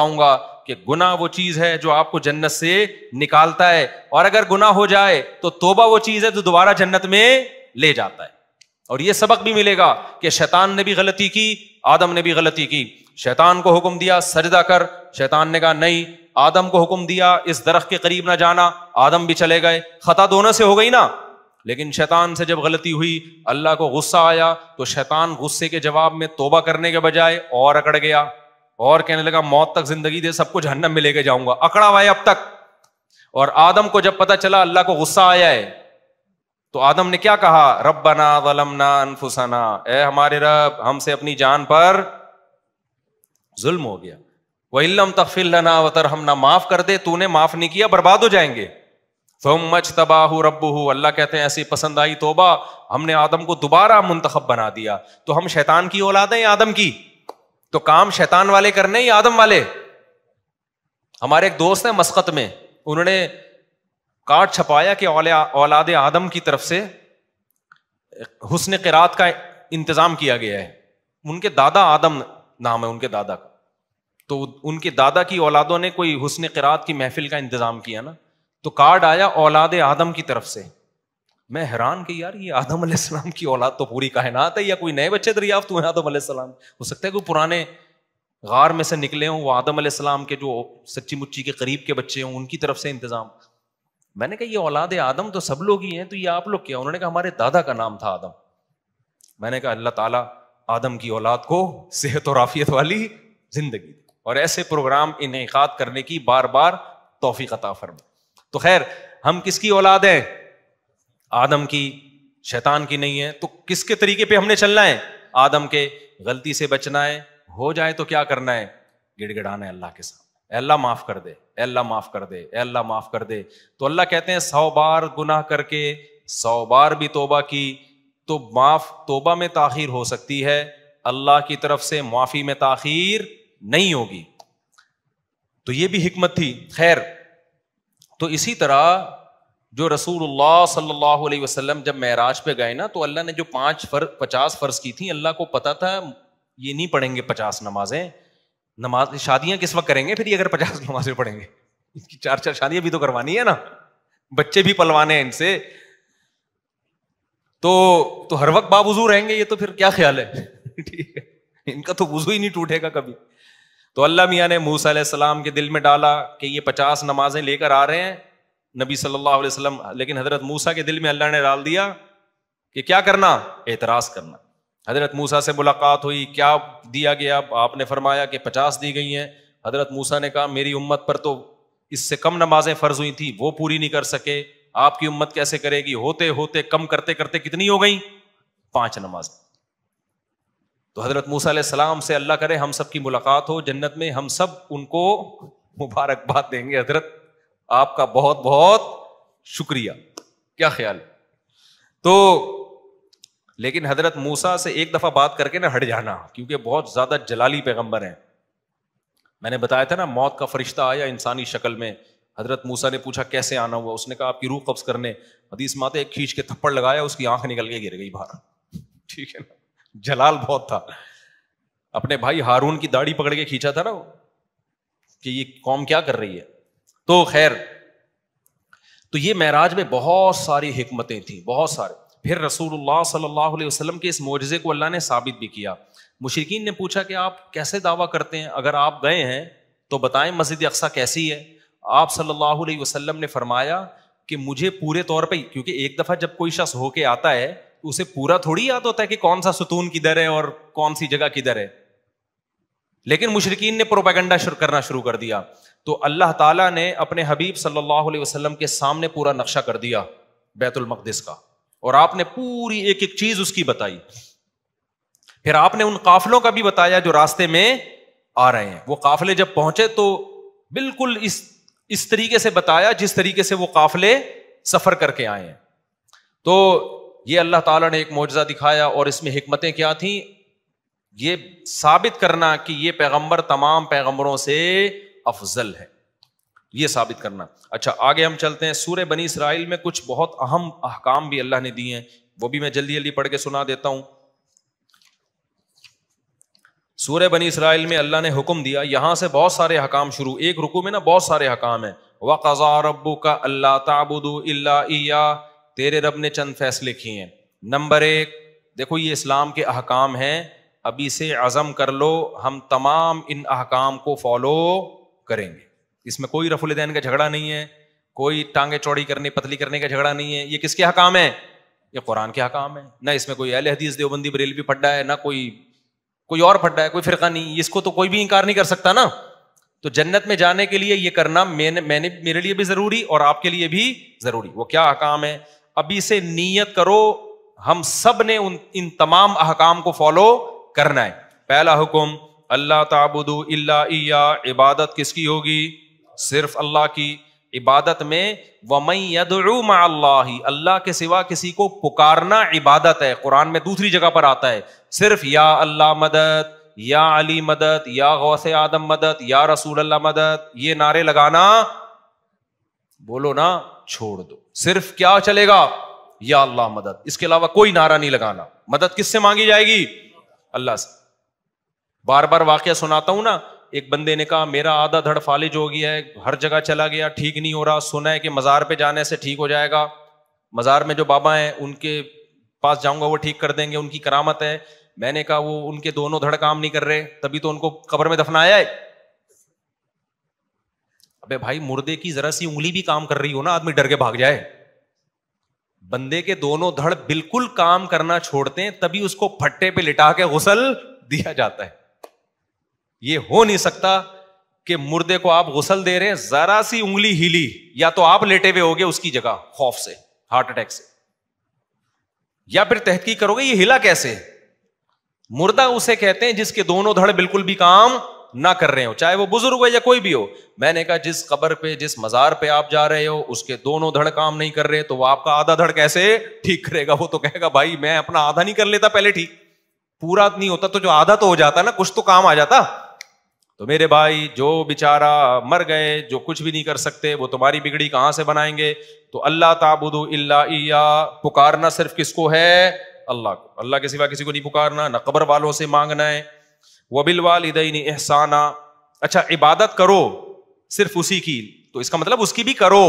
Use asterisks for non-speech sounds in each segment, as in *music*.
बताऊंगा कि गुना वो चीज है जो आपको जन्नत से निकालता है और अगर गुना हो जाए तो तोबा वो चीज है जो दोबारा जन्नत में ले जाता है और ये सबक भी मिलेगा कि शैतान ने भी गलती की आदम ने भी गलती की शैतान को हुक्म दिया सजदा कर शैतान ने कहा नहीं आदम को हुक्म दिया इस दरख्त के करीब ना जाना आदम भी चले गए खता दोनों से हो गई ना लेकिन शैतान से जब गलती हुई अल्लाह को गुस्सा आया तो शैतान गुस्से के जवाब में तोबा करने के बजाय और अकड़ गया और कहने लगा मौत तक जिंदगी दे सबको जहन्नम में लेके जाऊंगा अकड़ा हुआ है अब तक और आदम को जब पता चला अल्लाह को गुस्सा आया है तो आदम ने क्या कहा रबना वलमना अनफुसना ए हमारे रब हमसे अपनी जान पर जुल्म हो गया वम तफिलना वतर हम ना माफ कर दे तूने माफ नहीं किया बर्बाद हो जाएंगे तुम मच तबाह रब अल्लाह कहते हैं ऐसी पसंद आई तोबा हमने आदम को दोबारा मुंतखब बना दिया तो हम शैतान की औलाद हैं आदम की तो काम शैतान वाले करने या आदम वाले हमारे एक दोस्त है मस्कत में उन्होंने कार्ड छपाया कि औलाद आदम की तरफ से हुसन किरात का इंतजाम किया गया है उनके दादा आदम नाम है उनके दादा का तो उनके दादा की औलादों ने कोई हुसन किरात की महफिल का इंतजाम किया ना तो कार्ड आया औलाद आदम की तरफ से मैं हैरान के यार ये आदम सलाम की औलाद तो पूरी कायनात है या कोई नए बच्चे दरियाफ्त हुए आदम सलाम हो सकता है कोई पुराने गार में से निकले हों वो आदम सलाम के जो सच्ची मुच्ची के करीब के बच्चे हों उनकी तरफ से इंतज़ाम मैंने कहा ये औलाद आदम तो सब लोग ही हैं तो ये आप लोग क्या उन्होंने कहा हमारे दादा का नाम था आदम मैंने कहा अल्लाह ताला आदम की औलाद को सेहत और आफियत वाली जिंदगी और ऐसे प्रोग्राम इनका करने की बार बार तोफ़ी अता फरमा तो खैर हम किसकी औलाद हैं आदम की शैतान की नहीं है तो किसके तरीके पे हमने चलना है आदम के गलती से बचना है हो जाए तो क्या करना है गिड़गिड़ाना है अल्लाह के सामने अल्लाह माफ कर दे अल्लाह माफ कर दे अल्लाह माफ कर दे तो अल्लाह कहते हैं सौ बार गुनाह करके सौ बार भी तोबा की तो माफ तोबा में ताखिर हो सकती है अल्लाह की तरफ से माफी में ताखिर नहीं होगी तो ये भी हिकमत थी खैर तो इसी तरह जो रसूल सल्लल्लाहु अलैहि जब महराज पे गए ना तो अल्लाह ने जो पांच फर्ज पचास फ़र्ज़ की थी अल्लाह को पता था ये नहीं पढ़ेंगे पचास नमाजें नमाज शादियां किस वक्त करेंगे फिर ये अगर पचास *laughs* नमाजें पढ़ेंगे इसकी चार चार शादियां भी तो करवानी है ना बच्चे भी पलवाने हैं इनसे तो तो हर वक्त बाबुजू रहेंगे ये तो फिर क्या ख्याल है *laughs* ठीक है इनका तो वजू ही नहीं टूटेगा कभी तो अल्लाह मियाँ ने मूसा के दिल में डाला कि ये पचास नमाजें लेकर आ रहे हैं नबी सल्लल्लाहु अलैहि वसल्लम लेकिन हजरत मूसा के दिल में अल्लाह ने डाल दिया कि क्या करना एतराज़ करना हजरत मूसा से मुलाकात हुई क्या दिया गया आपने फरमाया कि पचास दी गई हैं हजरत मूसा ने कहा मेरी उम्मत पर तो इससे कम नमाजें फ़र्ज हुई थी वो पूरी नहीं कर सके आपकी उम्मत कैसे करेगी होते होते कम करते करते कितनी हो गई पांच नमाज तो हजरत मूसा सलाम से अल्लाह करे हम सब की मुलाकात हो जन्नत में हम सब उनको मुबारकबाद देंगे हजरत आपका बहुत बहुत शुक्रिया क्या ख्याल तो लेकिन हजरत मूसा से एक दफा बात करके ना हट जाना क्योंकि बहुत ज्यादा जलाली पैगंबर हैं मैंने बताया था ना मौत का फरिश्ता आया इंसानी शक्ल में हजरत मूसा ने पूछा कैसे आना हुआ उसने कहा आपकी रूह कब्ज करने हदीस माते एक खींच के थप्पड़ लगाया उसकी आंख निकल के गिर गई बाहर ठीक है ना जलाल बहुत था अपने भाई हारून की दाढ़ी पकड़ के खींचा था ना कि ये कौम क्या कर रही है तो खैर तो ये महराज में बहुत सारी हमतें थी बहुत सारे फिर रसूल सल्लल्लाहु अलैहि के इस मुआजे को अल्लाह ने साबित भी किया मुशरकिन ने पूछा कि आप कैसे दावा करते हैं अगर आप गए हैं तो बताएं मस्जिद अक्सा कैसी है आप सल्लल्लाहु अलैहि वसल्लम ने फरमाया कि मुझे पूरे तौर पे क्योंकि एक दफ़ा जब कोई शख्स होके आता है तो उसे पूरा थोड़ी याद होता है कि कौन सा सुतून किधर है और कौन सी जगह किधर है लेकिन मुशरकिन ने प्रोपेगेंडा शुरू करना शुरू कर दिया तो अल्लाह तला ने अपने हबीब सल्लल्लाहु अलैहि के सामने पूरा नक्शा कर दिया बैतुल का और आपने पूरी एक एक चीज उसकी बताई फिर आपने उन काफिलों का भी बताया जो रास्ते में आ रहे हैं वो काफले जब पहुंचे तो बिल्कुल इस इस तरीके से बताया जिस तरीके से वो काफिले सफर करके आए तो ये अल्लाह ताला ने एक मुआवजा दिखाया और इसमें हमतें क्या थी ये साबित करना कि ये पैगंबर तमाम पैगंबरों से अफजल है ये साबित करना अच्छा आगे हम चलते हैं सूर्य बनी इसराइल में कुछ बहुत अहम अहकाम भी अल्लाह ने दिए हैं वो भी मैं जल्दी जल्दी पढ़ के सुना देता हूं सूर्य बनी इसराइल में अल्लाह ने हुक्म दिया यहाँ से बहुत सारे हकाम शुरू एक रुकू में ना बहुत सारे हकाम हैं वक़ा रबू का अल्लाह ताबुदू अल्ला तेरे रब ने चंद फैसले किए हैं नंबर एक देखो ये इस्लाम के अहकाम हैं अभी से अज़म कर लो हम तमाम इन अहकाम को फॉलो करेंगे इसमें कोई रफुलदैन का झगड़ा नहीं है कोई टांगे चौड़ी करने पतली करने का झगड़ा नहीं है ये किसके हकाम है ये कुरान के हकाम है ना इसमें कोई अहल हदीस देवबंदी बरेलवी फड्डा है ना कोई कोई और फड्डा है कोई फिरका नहीं इसको तो कोई भी इनकार नहीं कर सकता ना तो जन्नत में जाने के लिए ये करना मैंने मैंने मेरे लिए भी ज़रूरी और आपके लिए भी ज़रूरी वो क्या हकाम है अभी से नीयत करो हम सब ने उन इन तमाम अहकाम को फॉलो करना है पहला हुक्म अल्लाह ताबुदू इया इबादत किसकी होगी सिर्फ अल्लाह की इबादत में वमयदूम अल्लाह अल्लाह के सिवा किसी को पुकारना इबादत है कुरान में दूसरी जगह पर आता है सिर्फ या अल्लाह मदद या अली मदद या गौस आदम मदद या रसूल अल्लाह मदद ये नारे लगाना बोलो ना छोड़ दो सिर्फ क्या चलेगा या अल्लाह मदद इसके अलावा कोई नारा नहीं लगाना मदद किससे मांगी जाएगी अल्लाह से बार बार वाक्य सुनाता हूं ना एक बंदे ने कहा मेरा आधा धड़ फालिज हो गया है हर जगह चला गया ठीक नहीं हो रहा सुना है कि मज़ार पे जाने से ठीक हो जाएगा मज़ार में जो बाबा हैं उनके पास जाऊंगा वो ठीक कर देंगे उनकी करामत है मैंने कहा वो उनके दोनों धड़ काम नहीं कर रहे तभी तो उनको कब्र में दफनाया है अबे भाई मुर्दे की जरा सी उंगली भी काम कर रही हो ना आदमी डर के भाग जाए बंदे के दोनों धड़ बिल्कुल काम करना छोड़ते हैं तभी उसको फट्टे पे लिटा के गुसल दिया जाता है ये हो नहीं सकता कि मुर्दे को आप गुसल दे रहे हैं जरा सी उंगली हिली या तो आप लेटे हुए होगे उसकी जगह खौफ से हार्ट अटैक से या फिर तहकीक करोगे ये हिला कैसे मुर्दा उसे कहते हैं जिसके दोनों धड़ बिल्कुल भी काम ना कर रहे हो चाहे वो बुजुर्ग हो या कोई भी हो मैंने कहा जिस कबर पे जिस मजार पे आप जा रहे हो उसके दोनों धड़ काम नहीं कर रहे तो वो आपका आधा धड़ कैसे ठीक करेगा वो तो कहेगा भाई मैं अपना आधा नहीं कर लेता पहले ठीक पूरा नहीं होता तो जो आधा तो हो जाता ना कुछ तो काम आ जाता तो मेरे भाई जो बेचारा मर गए जो कुछ भी नहीं कर सकते वो तुम्हारी बिगड़ी कहां से बनाएंगे तो अल्लाह ताबुदो इया पुकारना सिर्फ किसको है अल्लाह को अल्लाह के सिवा किसी को नहीं पुकारना न कब्र वालों से मांगना है वबिल वालदैन एहसाना अच्छा इबादत करो सिर्फ उसी की तो इसका मतलब उसकी भी करो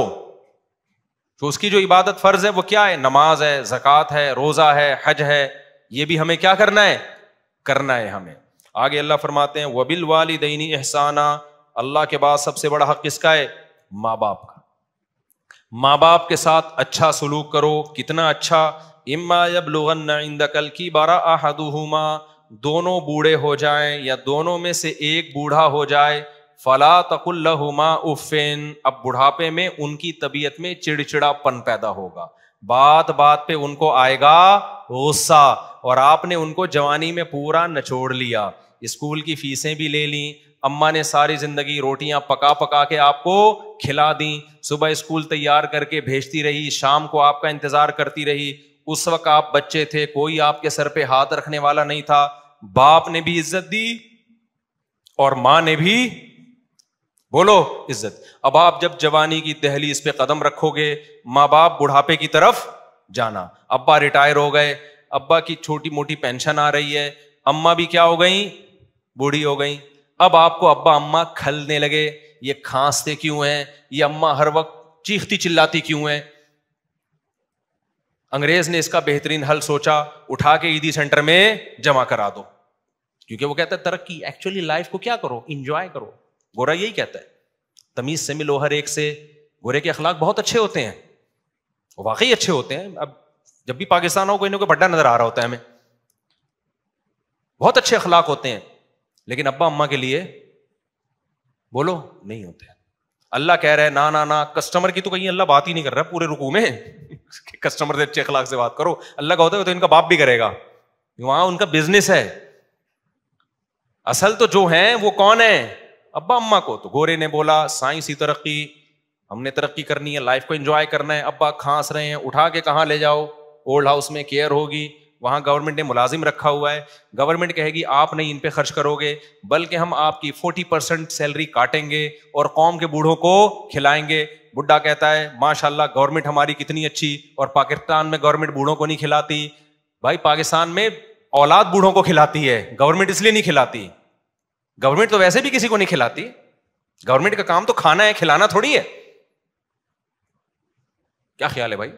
तो उसकी जो इबादत फर्ज है वो क्या है नमाज है जक़ात है रोज़ा है हज है ये भी हमें क्या करना है करना है हमें आगे अल्लाह फरमाते हैं वबिल वालदैनी एहसाना अल्लाह के बाद सबसे बड़ा हक किसका है माँ बाप का माँ बाप के साथ अच्छा सलूक करो कितना अच्छा इम्मा यबलुगन्ना इंदकल की बारा आहदुहुमा दोनों बूढ़े हो जाएं या दोनों में से एक बूढ़ा हो जाए फला तकुल्लहुमा उफ़िन अब बुढ़ापे में उनकी तबीयत में चिड़चिड़ापन पैदा होगा बात बात पे उनको आएगा गुस्सा और आपने उनको जवानी में पूरा नचोड़ लिया स्कूल की फीसें भी ले ली अम्मा ने सारी जिंदगी रोटियां पका पका के आपको खिला दी सुबह स्कूल तैयार करके भेजती रही शाम को आपका इंतजार करती रही उस वक्त आप बच्चे थे कोई आपके सर पे हाथ रखने वाला नहीं था बाप ने भी इज्जत दी और मां ने भी बोलो इज्जत अब आप जब जवानी की दहली इस पे कदम रखोगे मां बाप बुढ़ापे की तरफ जाना अब्बा रिटायर हो गए अब्बा की छोटी मोटी पेंशन आ रही है अम्मा भी क्या हो गई बूढ़ी हो गई अब आपको अब्बा अम्मा खलने लगे ये खांसते क्यों हैं ये अम्मा हर वक्त चीखती चिल्लाती क्यों हैं अंग्रेज ने इसका बेहतरीन हल सोचा उठा के ईदी सेंटर में जमा करा दो क्योंकि वो कहता है तरक्की एक्चुअली लाइफ को क्या करो इंजॉय करो गोरा यही कहता है तमीज से मिलो हर एक से गोरे के अखलाक बहुत अच्छे होते हैं वाकई अच्छे होते हैं अब जब भी पाकिस्तान हो कोई ना कोई बड्डा नजर आ रहा होता है हमें बहुत अच्छे अखलाक होते हैं लेकिन अब्बा अम्मा के लिए बोलो नहीं होते अल्लाह कह रहा है ना ना ना कस्टमर की तो कहीं अल्लाह बात ही नहीं कर रहा है पूरे रुकू में कस्टमर *laughs* से अच्छे अखलाक से बात करो अल्लाह का होता है तो इनका बाप भी करेगा वहां उनका बिजनेस है असल तो जो है वो कौन है अब्बा अम्मा को तो गोरे ने बोला साइंसी तरक्की हमने तरक्की करनी है लाइफ को एंजॉय करना है अब्बा खांस रहे हैं उठा के कहाँ ले जाओ ओल्ड हाउस में केयर होगी वहाँ गवर्नमेंट ने मुलाजिम रखा हुआ है गवर्नमेंट कहेगी आप नहीं इन पे खर्च करोगे बल्कि हम आपकी 40 परसेंट सैलरी काटेंगे और कौम के बूढ़ों को खिलाएंगे बुढ़ा कहता है माशाल्लाह गवर्नमेंट हमारी कितनी अच्छी और पाकिस्तान में गवर्नमेंट बूढ़ों को नहीं खिलाती भाई पाकिस्तान में औलाद बूढ़ों को खिलाती है गवर्नमेंट इसलिए नहीं खिलाती गवर्नमेंट तो वैसे भी किसी को नहीं खिलाती गवर्नमेंट का काम तो खाना है खिलाना थोड़ी है क्या ख्याल है भाई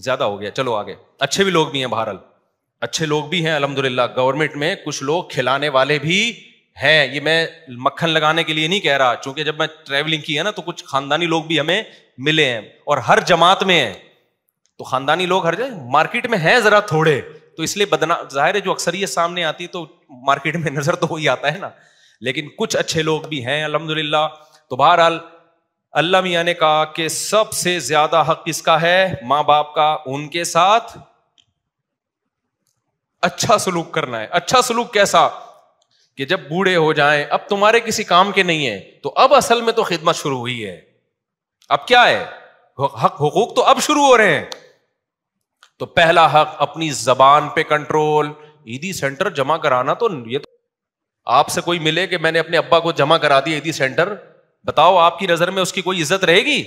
ज्यादा हो गया चलो आगे अच्छे भी लोग भी हैं बहरहाल अच्छे लोग भी हैं अलहमदुल्ला गवर्नमेंट में कुछ लोग खिलाने वाले भी हैं ये मैं मक्खन लगाने के लिए नहीं कह रहा क्योंकि जब मैं ट्रेवलिंग की है ना तो कुछ खानदानी लोग भी हमें मिले हैं और हर जमात में है तो खानदानी लोग हर जगह मार्केट में है जरा थोड़े तो इसलिए बदना जाहिर है जो अक्सरियत सामने आती है तो मार्केट में नजर तो हो ही आता है ना लेकिन कुछ अच्छे लोग भी हैं अलहमदुल्ला तो बहरहाल अल्लाह मिया ने कहा कि सबसे ज्यादा हक किसका है माँ बाप का उनके साथ अच्छा सलूक करना है अच्छा सलूक कैसा कि जब बूढ़े हो जाए अब तुम्हारे किसी काम के नहीं है तो अब असल में तो खिदमत शुरू हुई है अब क्या है हक हुकूक तो अब शुरू हो रहे हैं तो पहला हक अपनी जबान पे कंट्रोल ईदी सेंटर जमा कराना तो ये तो आपसे कोई मिले कि मैंने अपने अब्बा को जमा करा दिया ईदी सेंटर बताओ आपकी नजर में उसकी कोई इज्जत रहेगी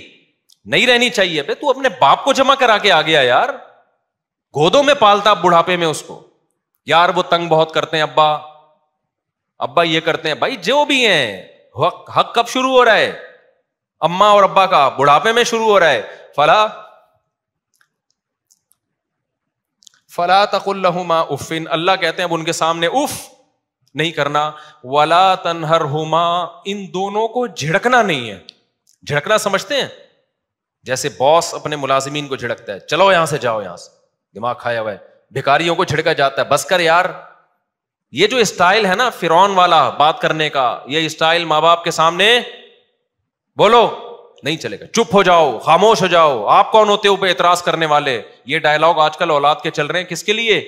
नहीं रहनी चाहिए बे तू अपने बाप को जमा करा के आ गया यार गोदों में पालता बुढ़ापे में उसको यार वो तंग बहुत करते हैं अब्बा अब्बा ये करते हैं भाई जो भी हैं हक हक कब शुरू हो रहा है अम्मा और अब्बा का बुढ़ापे में शुरू हो रहा है फला फला तकुल्लहुमा उफ़िन अल्लाह कहते हैं अब उनके सामने उफ़ नहीं करना वाला तनहर हुमा इन दोनों को झिड़कना नहीं है झिड़कना समझते हैं जैसे बॉस अपने मुलाजिमीन को झिड़कता है चलो यहां से जाओ यहां से दिमाग खाया हुआ है भिकारियों को झिड़का जाता है बस कर यार ये जो स्टाइल है ना फिर वाला बात करने का यह स्टाइल माँ बाप के सामने बोलो नहीं चलेगा चुप हो जाओ खामोश हो जाओ आप कौन होते हो इतराज करने वाले ये डायलॉग आजकल औलाद के चल रहे हैं किसके लिए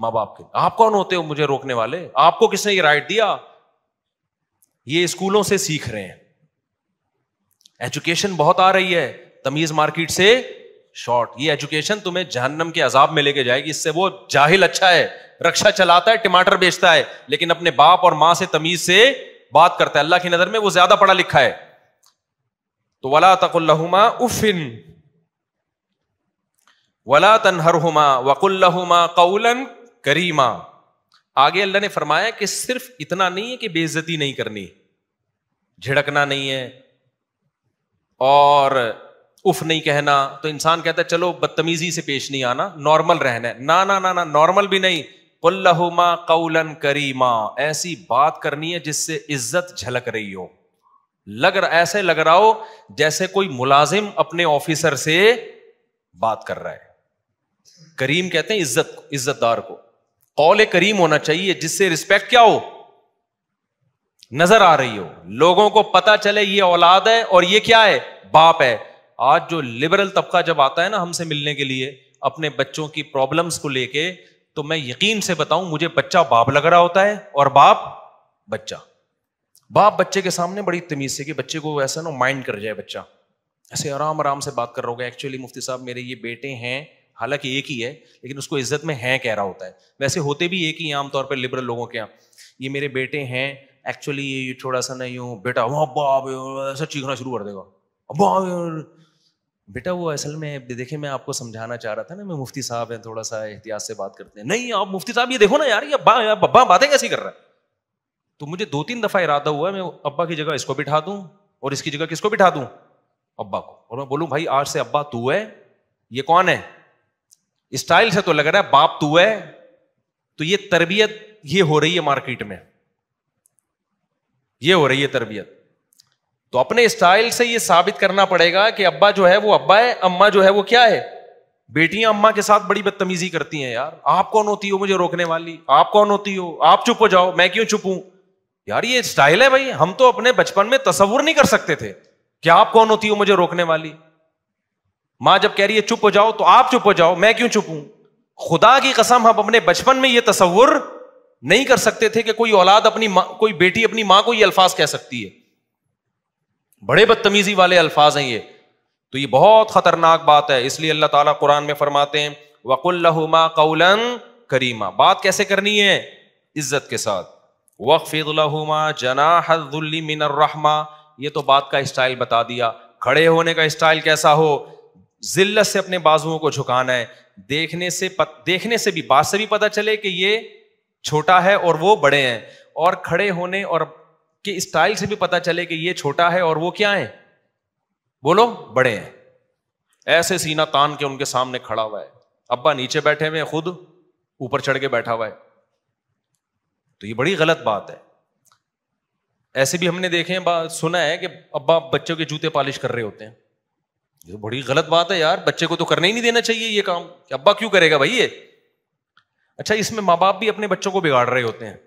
माँ बाप के आप कौन होते हो मुझे रोकने वाले आपको किसने ये राइट दिया ये स्कूलों से सीख रहे हैं एजुकेशन बहुत आ रही है तमीज मार्केट से शॉर्ट ये एजुकेशन तुम्हें जहन्नम के अजाब में लेके जाएगी इससे वो जाहिल अच्छा है रक्षा चलाता है टमाटर बेचता है लेकिन अपने बाप और मां से तमीज से बात करता है अल्लाह की नजर में वो ज्यादा पढ़ा लिखा है तो वला तकुल्लहुमा उफिन वला तनहरहुमा वकुल्लहुमा कौलन करीमा आगे अल्लाह ने फरमाया कि सिर्फ इतना नहीं है कि बेइज्जती नहीं करनी झिड़कना नहीं है और उफ नहीं कहना तो इंसान कहता है चलो बदतमीजी से पेश नहीं आना नॉर्मल रहना है ना ना ना ना नॉर्मल भी नहीं कुल्लहुमा कौलन करीमा ऐसी बात करनी है जिससे इज्जत झलक रही हो लग ऐसे लग रहा हो जैसे कोई मुलाजिम अपने ऑफिसर से बात कर रहा है करीम कहते हैं इज्जत इज्जतदार को कौल करीम होना चाहिए जिससे रिस्पेक्ट क्या हो नजर आ रही हो लोगों को पता चले ये औलाद है और ये क्या है बाप है आज जो लिबरल तबका जब आता है ना हमसे मिलने के लिए अपने बच्चों की प्रॉब्लम्स को लेके तो मैं यकीन से बताऊं मुझे बच्चा बाप लग रहा होता है और बाप बच्चा बाप बच्चे के सामने बड़ी तमीज से कि बच्चे को ऐसा ना माइंड कर जाए बच्चा ऐसे आराम आराम से बात कर रहोगे एक्चुअली मुफ्ती साहब मेरे ये बेटे हैं हालांकि एक ही है लेकिन उसको इज्जत में है कह रहा होता है वैसे होते भी एक ही हैं आमतौर पर लिबरल लोगों के यहाँ ये मेरे बेटे हैं एक्चुअली ये थोड़ा सा नहीं यूँ बेटा वो अब ऐसा चीखना शुरू कर देगा अब बेटा वो असल में देखे मैं आपको समझाना चाह रहा था ना मैं मुफ्ती साहब हैं थोड़ा सा एहतियात से बात करते हैं नहीं आप मुफ्ती साहब ये देखो ना यार ये अब्बा अब्बा बातें कैसी कर रहा है तो मुझे दो तीन दफ़ा इरादा हुआ है मैं अब्बा की जगह इसको बिठा दूं और इसकी जगह किसको बिठा दूं अब्बा को और मैं बोलूं भाई आज से अब्बा तू है ये कौन है स्टाइल से तो लग रहा है बाप तू है तो ये तरबियत ये हो रही है मार्केट में ये हो रही है तरबियत तो अपने स्टाइल से ये साबित करना पड़ेगा कि अब्बा जो है वो अब्बा है अम्मा जो है वो क्या है बेटियां अम्मा के साथ बड़ी बदतमीजी करती हैं यार आप कौन होती हो मुझे रोकने वाली आप कौन होती हो आप चुप हो जाओ मैं क्यों चुप हूं यार ये स्टाइल है भाई हम तो अपने बचपन में तस्वुर नहीं कर सकते थे कि आप कौन होती हो मुझे रोकने वाली मां जब कह रही है चुप हो जाओ तो आप चुप हो जाओ मैं क्यों चुप हूं खुदा की कसम हम अपने बचपन में यह तस्वुर नहीं कर सकते थे कि कोई औलाद अपनी माँ कोई बेटी अपनी माँ को ये अल्फाज कह सकती है बड़े बदतमीजी वाले अल्फाज हैं ये तो ये बहुत खतरनाक बात है इसलिए अल्लाह ताला कुरान में फरमाते हैं वकुल्लहुमा कौलन करीमा बात कैसे करनी है इज्जत के साथ वक़फ़िदलहुमा जनाहमा ये तो बात का स्टाइल बता दिया खड़े होने का स्टाइल कैसा हो जिल्लत से अपने बाजुओं को झुकाना है देखने से पत, देखने से भी बात से भी पता चले कि ये छोटा है और वो बड़े हैं और खड़े होने और के स्टाइल से भी पता चले कि ये छोटा है और वो क्या है बोलो बड़े हैं ऐसे सीना तान के उनके सामने खड़ा हुआ है अब्बा नीचे बैठे हुए खुद ऊपर चढ़ के बैठा हुआ है तो ये बड़ी गलत बात है ऐसे भी हमने देखे हैं सुना है कि अब्बा बच्चों के जूते पॉलिश कर रहे होते हैं ये तो बड़ी गलत बात है यार बच्चे को तो करने ही नहीं देना चाहिए ये काम कि अब्बा क्यों करेगा भाई ये अच्छा इसमें माँ बाप भी अपने बच्चों को बिगाड़ रहे होते हैं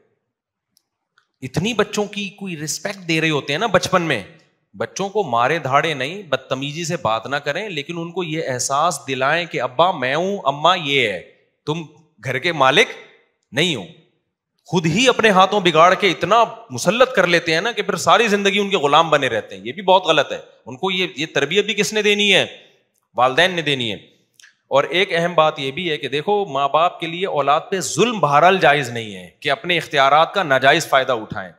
इतनी बच्चों की कोई रिस्पेक्ट दे रहे होते हैं ना बचपन में बच्चों को मारे धाड़े नहीं बदतमीजी से बात ना करें लेकिन उनको ये एहसास दिलाएं कि अब्बा मैं हूं अम्मा ये है तुम घर के मालिक नहीं हो खुद ही अपने हाथों बिगाड़ के इतना मुसलत कर लेते हैं ना कि फिर सारी जिंदगी उनके गुलाम बने रहते हैं ये भी बहुत गलत है उनको ये ये तरबियत भी किसने देनी है वालदेन ने देनी है और एक अहम बात यह भी है कि देखो माँ बाप के लिए औलाद पे जुल्म बहरहाल जायज़ नहीं है कि अपने इख्तियार का नाजायज़ फ़ायदा उठाएं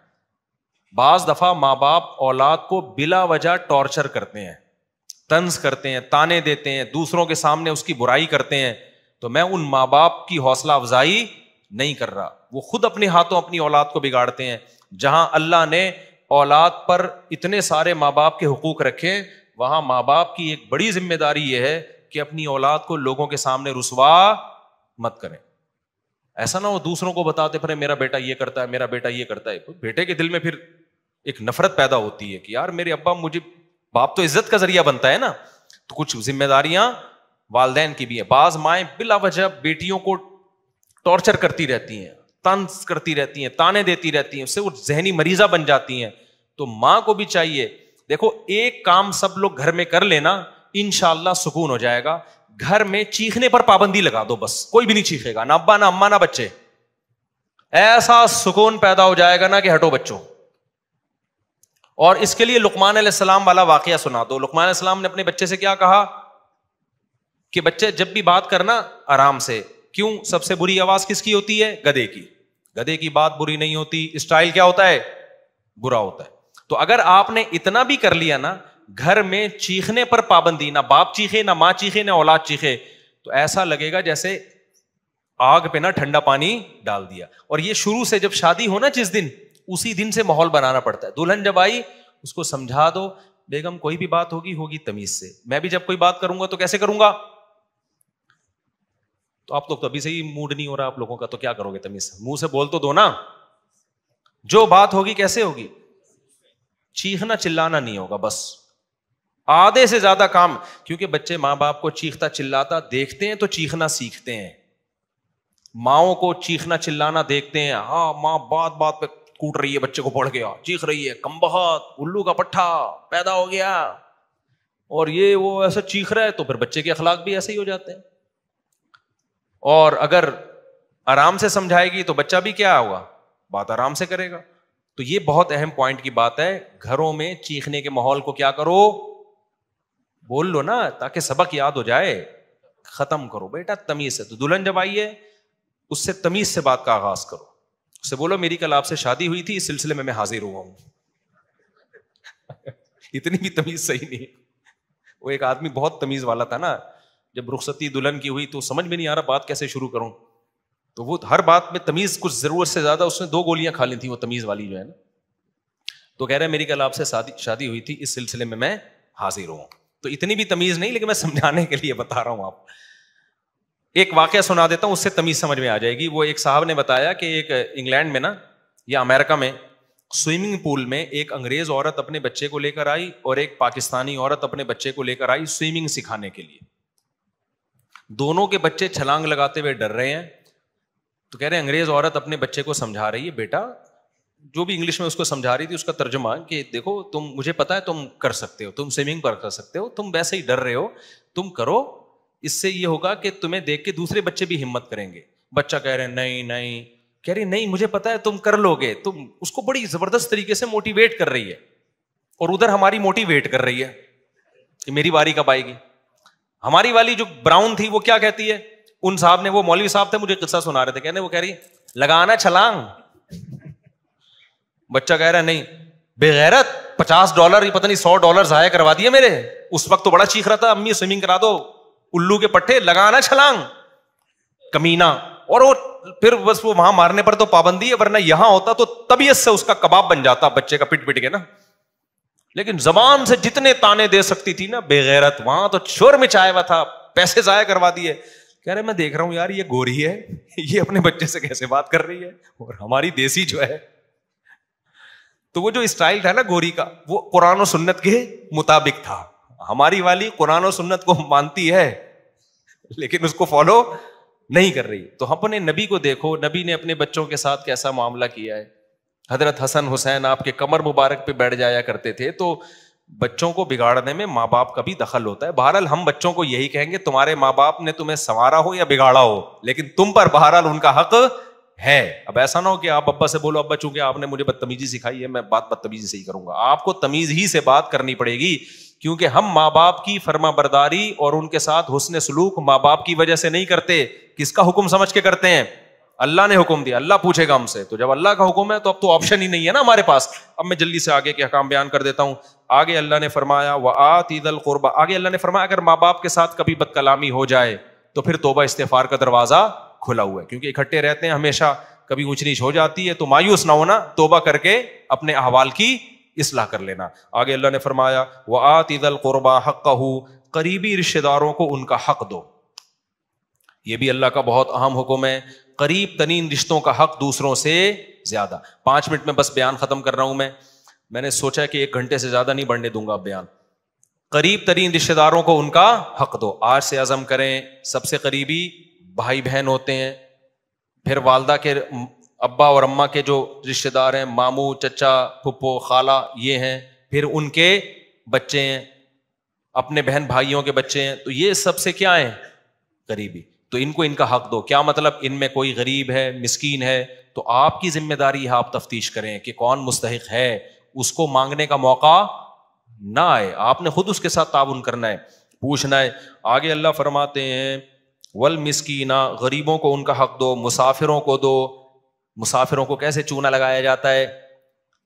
बाज़ दफ़ा माँ बाप औलाद को बिला वजह टॉर्चर करते हैं तंज करते हैं ताने देते हैं दूसरों के सामने उसकी बुराई करते हैं तो मैं उन माँ बाप की हौसला अफजाई नहीं कर रहा वो खुद अपने हाथों अपनी औलाद को बिगाड़ते हैं जहां अल्लाह ने औलाद पर इतने सारे माँ बाप के हकूक रखे वहां माँ बाप की एक बड़ी जिम्मेदारी यह है कि अपनी औलाद को लोगों के सामने रुसवा मत करें ऐसा ना हो दूसरों को बताते फिर मेरा बेटा ये करता है मेरा बेटा ये करता है बेटे के दिल में फिर एक नफरत पैदा होती है कि यार मेरे अब्बा मुझे बाप तो इज्जत का जरिया बनता है ना तो कुछ जिम्मेदारियां वालदेन की भी है बाज माएँ बिलावजह बेटियों को टॉर्चर करती रहती हैं तंस करती रहती हैं ताने देती रहती हैं उससे वो जहनी मरीजा बन जाती हैं तो माँ को भी चाहिए देखो एक काम सब लोग घर में कर लेना इनशाला सुकून हो जाएगा घर में चीखने पर पाबंदी लगा दो बस कोई भी नहीं चीखेगा ना अब्बा ना अम्मा ना बच्चे ऐसा सुकून पैदा हो जाएगा ना कि हटो बच्चों और इसके लिए लुकमान सलाम वाला वाक़ सुना दो लुकमान सलाम ने अपने बच्चे से क्या कहा कि बच्चे जब भी बात करना आराम से क्यों सबसे बुरी आवाज किसकी होती है गधे की गधे की बात बुरी नहीं होती स्टाइल क्या होता है बुरा होता है तो अगर आपने इतना भी कर लिया ना घर में चीखने पर पाबंदी ना बाप चीखे ना माँ चीखे ना औलाद चीखे तो ऐसा लगेगा जैसे आग पे ना ठंडा पानी डाल दिया और ये शुरू से जब शादी हो ना जिस दिन उसी दिन से माहौल बनाना पड़ता है दुल्हन जब आई उसको समझा दो बेगम कोई भी बात होगी होगी तमीज से मैं भी जब कोई बात करूंगा तो कैसे करूंगा तो आप लोग तो अभी से ही मूड नहीं हो रहा आप लोगों का तो क्या करोगे तमीज से मुंह से बोल तो दो ना जो बात होगी कैसे होगी चीखना चिल्लाना नहीं होगा बस आधे से ज्यादा काम क्योंकि बच्चे माँ बाप को चीखता चिल्लाता देखते हैं तो चीखना सीखते हैं माओ को चीखना चिल्लाना देखते हैं हाँ माँ बात बात पे कूट रही है बच्चे को पढ़ गया हाँ, चीख रही है कम्बहत उल्लू का पट्टा पैदा हो गया और ये वो ऐसा चीख रहा है तो फिर बच्चे के अखलाक भी ऐसे ही हो जाते हैं और अगर आराम से समझाएगी तो बच्चा भी क्या होगा बात आराम से करेगा तो ये बहुत अहम पॉइंट की बात है घरों में चीखने के माहौल को क्या करो बोल लो ना ताकि सबक याद हो जाए खत्म करो बेटा तमीज से तो दुल्हन जब आई है उससे तमीज से बात का आगाज करो उससे बोलो मेरी कल आपसे शादी हुई थी इस सिलसिले में मैं हाजिर हुआ हूं *laughs* इतनी भी तमीज सही नहीं वो एक आदमी बहुत तमीज वाला था ना जब रुखसती दुल्हन की हुई तो समझ में नहीं आ रहा बात कैसे शुरू करूं तो वो हर बात में तमीज कुछ जरूरत से ज्यादा उसने दो गोलियां खा ली थी वो तमीज वाली जो है ना तो कह रहा है मेरी कल आपसे शादी शादी हुई थी इस सिलसिले में मैं हाजिर हूं तो इतनी भी तमीज नहीं लेकिन मैं समझाने के लिए बता रहा हूं आप एक वाक्य सुना देता हूं उससे तमीज समझ में आ जाएगी वो एक साहब ने बताया कि एक इंग्लैंड में ना या अमेरिका में स्विमिंग पूल में एक अंग्रेज औरत अपने बच्चे को लेकर आई और एक पाकिस्तानी औरत अपने बच्चे को लेकर आई स्विमिंग सिखाने के लिए दोनों के बच्चे छलांग लगाते हुए डर रहे हैं तो कह रहे हैं अंग्रेज औरत अपने बच्चे को समझा रही है बेटा जो भी इंग्लिश में उसको समझा रही थी उसका तर्जुमा कि देखो तुम मुझे पता है तुम कर सकते हो तुम स्विमिंग पर कर सकते हो तुम वैसे ही डर रहे हो तुम करो इससे ये होगा कि तुम्हें देख के दूसरे बच्चे भी हिम्मत करेंगे बच्चा कह रहे हैं नहीं नहीं कह रही नहीं मुझे पता है तुम कर लोगे तुम उसको बड़ी जबरदस्त तरीके से मोटिवेट कर रही है और उधर हमारी मोटिवेट कर रही है कि मेरी बारी कब आएगी हमारी वाली जो ब्राउन थी वो क्या कहती है उन साहब ने वो मौलवी साहब थे मुझे किस्सा सुना रहे थे कहने वो कह रही लगाना छलांग बच्चा कह रहा नहीं बेगैरत पचास डॉलर ये पता नहीं सौ डॉलर जाया करवा दिए मेरे उस वक्त तो बड़ा चीख रहा था अम्मी स्विमिंग करा दो उल्लू के पट्टे लगाना छलांग कमीना और वो फिर बस वो वहां मारने पर तो पाबंदी है वरना यहां होता तो तबीयत से उसका कबाब बन जाता बच्चे का पिट पिट के ना लेकिन जबान से जितने ताने दे सकती थी ना बेगैरत वहां तो शोर में चाया हुआ था पैसे जाया करवा दिए कह रहे मैं देख रहा हूं यार ये गोरी है *laughs* ये अपने बच्चे से कैसे बात कर रही है और हमारी देसी जो है तो वो जो स्टाइल था ना गोरी का वो कुरान और सुन्नत के मुताबिक था हमारी वाली कुरान और सुन्नत को मानती है लेकिन उसको फॉलो नहीं कर रही तो अपने नबी को देखो नबी ने अपने बच्चों के साथ कैसा मामला किया है हजरत हसन हुसैन आपके कमर मुबारक पे बैठ जाया करते थे तो बच्चों को बिगाड़ने में माँ बाप का भी दखल होता है बहरहाल हम बच्चों को यही कहेंगे तुम्हारे माँ बाप ने तुम्हें संवारा हो या बिगाड़ा हो लेकिन तुम पर बहरहाल उनका हक है अब ऐसा ना हो कि आप अब्बा से बोलो अब्बा चूंकि आपने मुझे बदतमीजी सिखाई है मैं बात बदतमीजी से ही करूंगा आपको तमीज ही से बात करनी पड़ेगी क्योंकि हम माँ बाप की फर्मा बरदारी और उनके साथ हुसन सलूक माँ बाप की वजह से नहीं करते किसका हुक्म समझ के करते हैं अल्लाह ने हुक्म दिया अल्लाह पूछेगा हमसे तो जब अल्लाह का हुक्म है तो अब तो ऑप्शन ही नहीं है ना हमारे पास अब मैं जल्दी से आगे के हकाम बयान कर देता हूँ आगे अल्लाह ने फरमाया वह आतल कुरबा आगे अल्लाह ने फरमाया अगर माँ बाप के साथ कभी बदकलामी हो जाए तो फिर तोबा इस्तेफार का दरवाज़ा खुला हुआ है क्योंकि इकट्ठे रहते हैं हमेशा कभी ऊंच नीच हो जाती है तो मायूस ना होना तोबा करके अपने अहवाल की इसलाह कर लेना आगे अल्लाह ने फरमाया वह आतल कुरबा हक करीबी रिश्तेदारों को उनका हक दो ये भी अल्लाह का बहुत अहम हुक्म है करीब तरीन रिश्तों का हक दूसरों से ज्यादा पांच मिनट में बस बयान खत्म कर रहा हूं मैं मैंने सोचा कि एक घंटे से ज्यादा नहीं बढ़ने दूंगा बयान करीब तरीन रिश्तेदारों को उनका हक दो आज से अजम करें सबसे करीबी भाई बहन होते हैं फिर वालदा के अब्बा और अम्मा के जो रिश्तेदार हैं मामू चचा पुप्पो खाला ये हैं फिर उनके बच्चे हैं अपने बहन भाइयों के बच्चे हैं तो ये सबसे क्या है करीबी तो इनको इनका हक दो क्या मतलब इनमें कोई गरीब है मिसकीन है तो आपकी जिम्मेदारी है आप तफ्तीश करें कि कौन मुस्तक है उसको मांगने का मौका ना आए आपने खुद उसके साथ ताउन करना है पूछना है आगे अल्लाह फरमाते हैं वल मिसकीना गरीबों को उनका हक दो मुसाफिरों को दो मुसाफिरों को कैसे चूना लगाया जाता है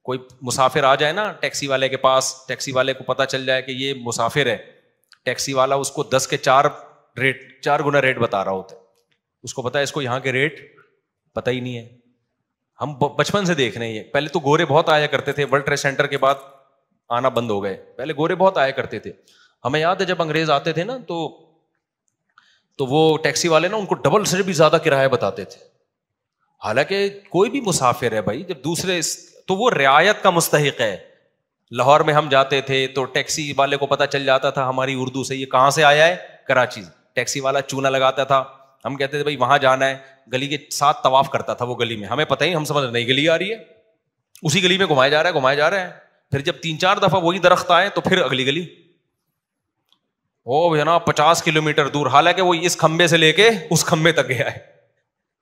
कोई मुसाफिर आ जाए ना टैक्सी वाले के पास टैक्सी वाले को पता चल जाए कि ये मुसाफिर है टैक्सी वाला उसको दस के चार रेट चार गुना रेट बता रहा होता है उसको पता है इसको यहाँ के रेट पता ही नहीं है हम बचपन से देख रहे हैं पहले तो गोरे बहुत आया करते थे वर्ल्ड ट्रेड सेंटर के बाद आना बंद हो गए पहले गोरे बहुत आया करते थे हमें याद है जब अंग्रेज आते थे ना तो तो वो टैक्सी वाले ना उनको डबल से भी ज्यादा किराया बताते थे हालांकि कोई भी मुसाफिर है भाई जब दूसरे तो वो रियायत का मुस्तक है लाहौर में हम जाते थे तो टैक्सी वाले को पता चल जाता था हमारी उर्दू से ये कहाँ से आया है कराची से टैक्सी वाला चूना लगाता था हम कहते थे भाई वहां जाना है गली के साथ तवाफ करता था वो गली में हमें पता ही हम समझ नहीं गली आ रही है उसी गली में घुमाया जा रहा है घुमाया जा रहा है फिर जब तीन चार दफा वही दरख्त आए तो फिर अगली गली ओ जना पचास किलोमीटर दूर हालांकि वो इस खंबे से लेके उस खंबे तक गया है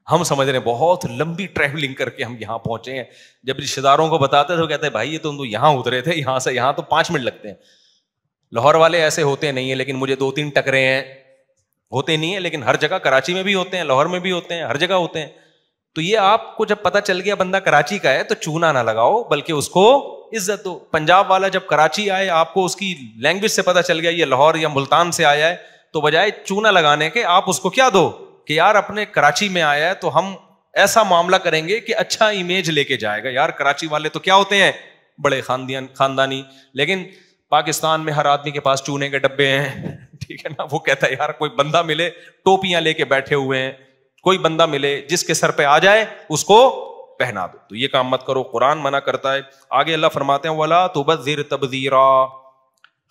हम समझ रहे हैं बहुत लंबी ट्रैवलिंग करके हम यहां पहुंचे हैं जब रिश्तेदारों को बताते थे वो कहते हैं भाई ये तो हम तो यहाँ उतरे थे यहां से यहाँ तो पांच मिनट लगते हैं लाहौर वाले ऐसे होते नहीं है लेकिन मुझे दो तीन टकरे हैं होते नहीं है लेकिन हर जगह कराची में भी होते हैं लाहौर में भी होते हैं हर जगह होते हैं तो ये आपको जब पता चल गया बंदा कराची का है तो चूना ना लगाओ बल्कि उसको इज्जत दो पंजाब वाला जब कराची आए आपको उसकी लैंग्वेज से पता चल गया ये लाहौर या मुल्तान से आया है तो बजाय चूना लगाने के आप उसको क्या दो कि यार अपने कराची में आया है तो हम ऐसा मामला करेंगे कि अच्छा इमेज लेके जाएगा यार कराची वाले तो क्या होते हैं बड़े खानदान खानदानी लेकिन पाकिस्तान में हर आदमी के पास चूने के डब्बे हैं ठीक है *laughs* ना वो कहता है यार कोई बंदा मिले टोपियां लेके बैठे हुए हैं कोई बंदा मिले जिसके सर पे आ जाए उसको पहना दो तो ये काम मत करो कुरान मना करता है आगे अल्लाह फरमाते हैं वाला तो बजीर तबजीरा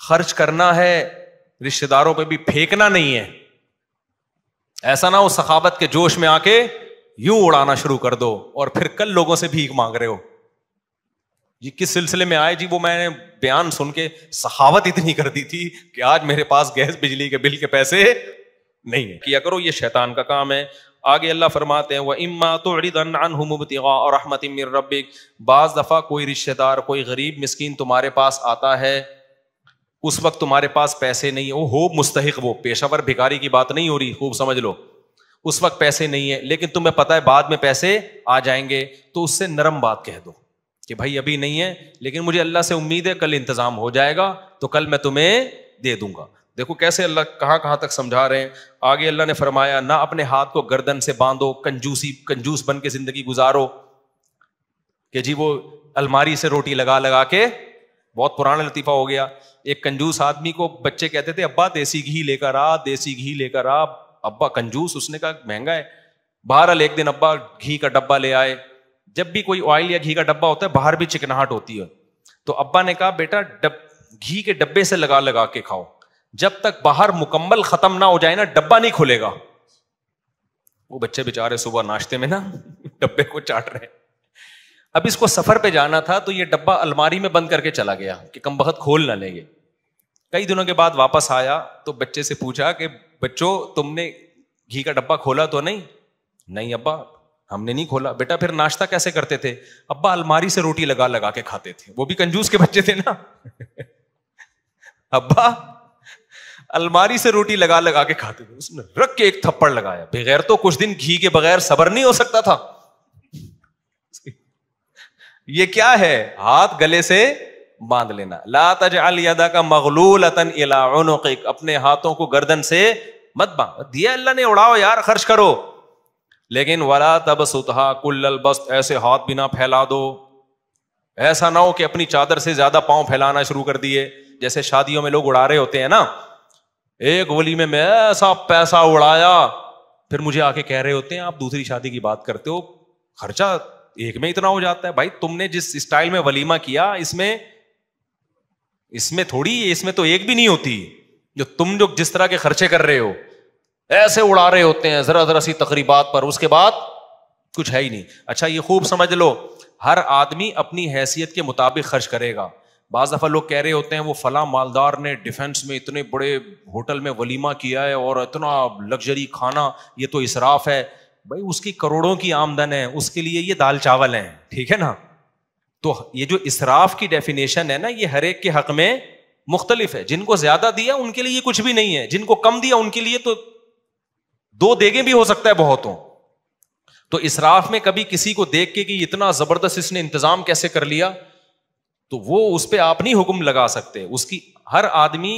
खर्च करना है रिश्तेदारों पे भी फेंकना नहीं है ऐसा ना हो सखावत के जोश में आके यूं उड़ाना शुरू कर दो और फिर कल लोगों से भीख मांग रहे हो जी किस सिलसिले में आए जी वो मैंने बयान सुन के सहावत इतनी कर दी थी कि आज मेरे पास गैस बिजली के बिल के पैसे नहीं है किया करो ये शैतान का काम है आगे अल्लाह फरमाते हैं वह इम्मा तो और रहमत मिर रबिक बाज़ दफ़ा कोई रिश्तेदार कोई गरीब मिस्किन तुम्हारे पास आता है उस वक्त तुम्हारे पास पैसे नहीं है वो हो मुस्तक वो पेशावर भिखारी की बात नहीं हो रही खूब समझ लो उस वक्त पैसे नहीं है लेकिन तुम्हें पता है बाद में पैसे आ जाएंगे तो उससे नरम बात कह दो कि भाई अभी नहीं है लेकिन मुझे अल्लाह से उम्मीद है कल इंतज़ाम हो जाएगा तो कल मैं तुम्हें दे दूंगा देखो कैसे अल्लाह कहां कहां तक समझा रहे हैं आगे अल्लाह ने फरमाया ना अपने हाथ को गर्दन से बांधो कंजूसी कंजूस बन के जिंदगी गुजारो कि जी वो अलमारी से रोटी लगा लगा के बहुत पुराना लतीफ़ा हो गया एक कंजूस आदमी को बच्चे कहते थे अब्बा देसी घी लेकर आ देसी घी लेकर आ अब्बा कंजूस उसने कहा महंगा है बहरहाल एक दिन अब्बा घी का डब्बा ले आए जब भी कोई ऑयल या घी का डब्बा होता है बाहर भी चिकनाहट होती है तो अब्बा ने कहा बेटा डब घी के डब्बे से लगा लगा के खाओ जब तक बाहर मुकम्मल खत्म ना हो जाए ना डब्बा नहीं खुलेगा वो बच्चे बेचारे सुबह नाश्ते में ना *laughs* डब्बे को चाट रहे अब इसको सफर पे जाना था तो ये डब्बा अलमारी में बंद करके चला गया कि कम बहुत खोल ना लेंगे कई दिनों के बाद वापस आया तो बच्चे से पूछा कि बच्चों तुमने घी का डब्बा खोला तो नहीं नहीं अब्बा हमने नहीं खोला बेटा फिर नाश्ता कैसे करते थे अब्बा अलमारी से रोटी लगा लगा के खाते थे वो भी कंजूस के बच्चे थे ना *laughs* अब्बा अलमारी से रोटी लगा लगा के खाते थे उसने रख के एक थप्पड़ लगाया बगैर तो कुछ दिन घी के बगैर सबर नहीं हो सकता था *laughs* ये क्या है हाथ गले से बांध लेना ला तजाल यदा का मगलूल अतन अपने हाथों को गर्दन से मत बांध दिया अल्लाह ने उड़ाओ यार खर्च करो लेकिन वला तब सुतहा कुल्लल बस्त ऐसे हाथ बिना फैला दो ऐसा ना हो कि अपनी चादर से ज्यादा पांव फैलाना शुरू कर दिए जैसे शादियों में लोग उड़ा रहे होते हैं ना एक वली में मैं ऐसा पैसा उड़ाया फिर मुझे आके कह रहे होते हैं आप दूसरी शादी की बात करते हो खर्चा एक में इतना हो जाता है भाई तुमने जिस स्टाइल में वलीमा किया इसमें इसमें थोड़ी इसमें तो एक भी नहीं होती जो तुम जो जिस तरह के खर्चे कर रहे हो ऐसे उड़ा रहे होते हैं जरा जरा सी तकरीबात पर उसके बाद कुछ है ही नहीं अच्छा ये खूब समझ लो हर आदमी अपनी हैसियत के मुताबिक खर्च करेगा बाज़ दफ़ा लोग कह रहे होते हैं वो फला मालदार ने डिफेंस में इतने बड़े होटल में वलीमा किया है और इतना लग्जरी खाना ये तो इसराफ है भाई उसकी करोड़ों की आमदन है उसके लिए ये दाल चावल हैं ठीक है ना तो ये जो इसराफ की डेफिनेशन है ना ये हर एक के हक में मुख्तलिफ है जिनको ज्यादा दिया उनके लिए कुछ भी नहीं है जिनको कम दिया उनके लिए तो दो देगे भी हो सकता है बहुत हो तो इसराफ में कभी किसी को देख के कि इतना जबरदस्त इसने इंतजाम कैसे कर लिया तो वो उस पर आप नहीं हुक्म लगा सकते उसकी हर आदमी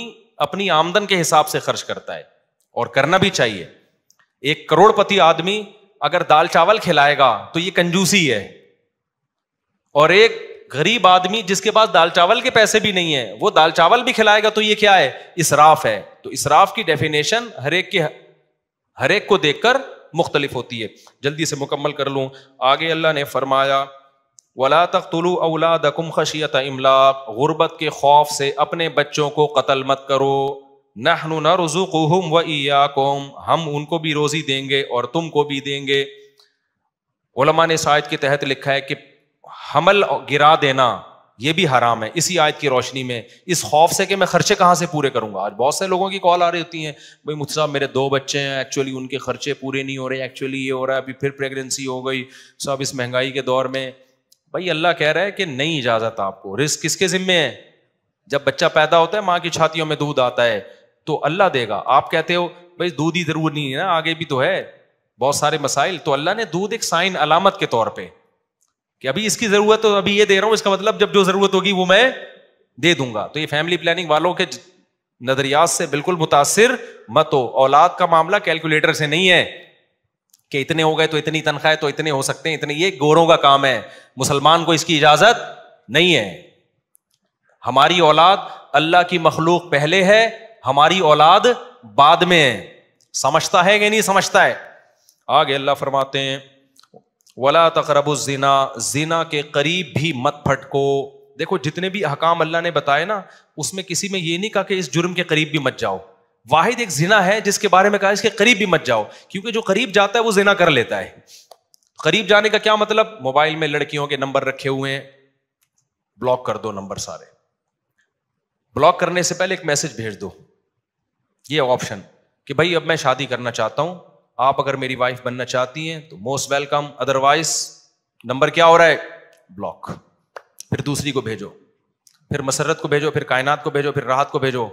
अपनी आमदन के हिसाब से खर्च करता है और करना भी चाहिए एक करोड़पति आदमी अगर दाल चावल खिलाएगा तो ये कंजूसी है और एक गरीब आदमी जिसके पास दाल चावल के पैसे भी नहीं है वो दाल चावल भी खिलाएगा तो ये क्या है इसराफ है तो इसराफ की डेफिनेशन हर एक के हर एक को देखकर मुख्तलिफ होती है जल्दी से मुकम्मल कर लूँ आगे अल्लाह ने फरमाया वला तक तुलु अवला दकुम खशियत इमलाक गुरबत के खौफ से अपने बच्चों को कत्ल मत करो नहनु न रजुकुम व ईयाकुम हम उनको भी रोज़ी देंगे और तुमको भी देंगे उलमा ने शायद के तहत लिखा है कि हमल गिरा देना ये भी हराम है इसी आयत की रोशनी में इस खौफ से कि मैं खर्चे कहाँ से पूरे करूँगा आज बहुत से लोगों की कॉल आ रही होती है भाई मुझ साहब मेरे दो बच्चे हैं एक्चुअली उनके खर्चे पूरे नहीं हो रहे एक्चुअली ये हो रहा है अभी फिर प्रेगनेंसी हो गई साहब इस महंगाई के दौर में भाई अल्लाह कह रहा है कि नहीं इजाज़त आपको रिस्क किसके ज़िम्मे है जब बच्चा पैदा होता है माँ की छातियों में दूध आता है तो अल्लाह देगा आप कहते हो भाई दूध ही ज़रूर नहीं है ना आगे भी तो है बहुत सारे मसाइल तो अल्लाह ने दूध एक साइन अलामत के तौर पर कि अभी इसकी जरूरत तो अभी ये दे रहा हूं इसका मतलब जब जो जरूरत होगी वो मैं दे दूंगा तो ये फैमिली प्लानिंग वालों के नजरियात से बिल्कुल मुतासर मत हो औलाद का मामला कैलकुलेटर से नहीं है कि इतने हो गए तो इतनी तनख्वाह तो इतने हो सकते हैं इतने ये गोरों का काम है मुसलमान को इसकी इजाजत नहीं है हमारी औलाद अल्लाह की मखलूक पहले है हमारी औलाद बाद में है समझता है कि नहीं समझता है आगे अल्लाह फरमाते हैं वला तकरब ज़िना ज़िना के करीब भी मत फटको देखो जितने भी अहकाम अल्लाह ने बताए ना उसमें किसी में ये नहीं कहा कि इस जुर्म के करीब भी मत जाओ वाहिद एक जिना है जिसके बारे में कहा इसके करीब भी मत जाओ क्योंकि जो करीब जाता है वो जिना कर लेता है करीब जाने का क्या मतलब मोबाइल में लड़कियों के नंबर रखे हुए हैं ब्लॉक कर दो नंबर सारे ब्लॉक करने से पहले एक मैसेज भेज दो ये ऑप्शन कि भाई अब मैं शादी करना चाहता हूं आप अगर मेरी वाइफ बनना चाहती हैं तो मोस्ट वेलकम अदरवाइज नंबर क्या हो रहा है ब्लॉक फिर दूसरी को भेजो फिर मसरत को भेजो फिर कायनात को भेजो फिर राहत को भेजो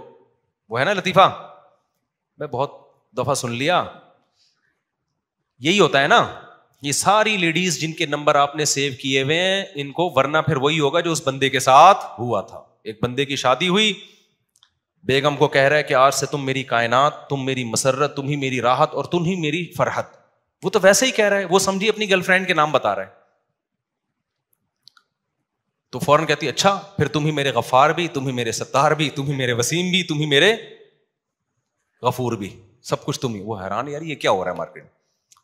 वो है ना लतीफ़ा मैं बहुत दफ़ा सुन लिया यही होता है ना ये सारी लेडीज जिनके नंबर आपने सेव किए हुए हैं इनको वरना फिर वही होगा जो उस बंदे के साथ हुआ था एक बंदे की शादी हुई बेगम को कह रहा है कि आज से तुम मेरी कायनात तुम मेरी मसरत तुम ही मेरी राहत और तुम ही मेरी फरहत वो तो वैसे ही कह रहा है वो समझी अपनी गर्लफ्रेंड के नाम बता रहा है तो फौरन कहती अच्छा फिर तुम ही मेरे गफ्फार भी तुम ही मेरे सत्तार भी तुम ही मेरे वसीम भी तुम ही मेरे गफूर भी सब कुछ तुम ही वो हैरान यार ये क्या हो रहा है मार्केट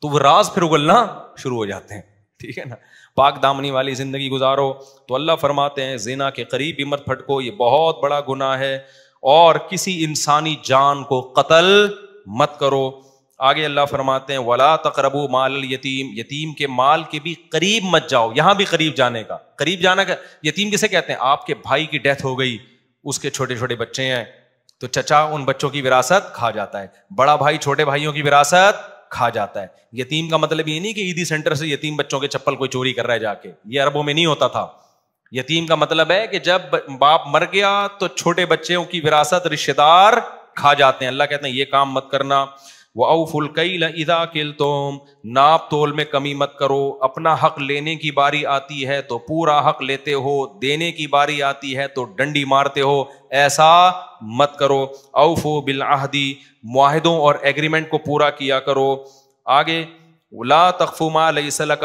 तो वो राज फिर उगलना शुरू हो जाते हैं ठीक है ना पाक दामनी वाली ज़िंदगी गुजारो तो अल्लाह फरमाते हैं जीना के करीब भी मत फटको ये बहुत बड़ा गुनाह है और किसी इंसानी जान को कतल मत करो आगे अल्लाह फरमाते हैं वला तकरबू माल यतीम यतीम के माल के भी करीब मत जाओ यहां भी करीब जाने का करीब जाना का यतीम किसे कहते हैं आपके भाई की डेथ हो गई उसके छोटे छोटे बच्चे हैं तो चचा उन बच्चों की विरासत खा जाता है बड़ा भाई छोटे भाइयों की विरासत खा जाता है यतीम का मतलब ये नहीं कि ईदी सेंटर से यतीम बच्चों के चप्पल कोई चोरी कर रहा है जाके ये अरबों में नहीं होता था यतीम का मतलब है कि जब बाप मर गया तो छोटे बच्चों की विरासत रिश्तेदार खा जाते हैं अल्लाह कहते हैं ये काम मत करना वह अवफुल कई लदा किल तुम नाप तोल में कमी मत करो अपना हक लेने की बारी आती है तो पूरा हक लेते हो देने की बारी आती है तो डंडी मारते हो ऐसा मत करो अवफो बिल आहदी माहदों और एग्रीमेंट को पूरा किया करो आगे ला तकफुमा लई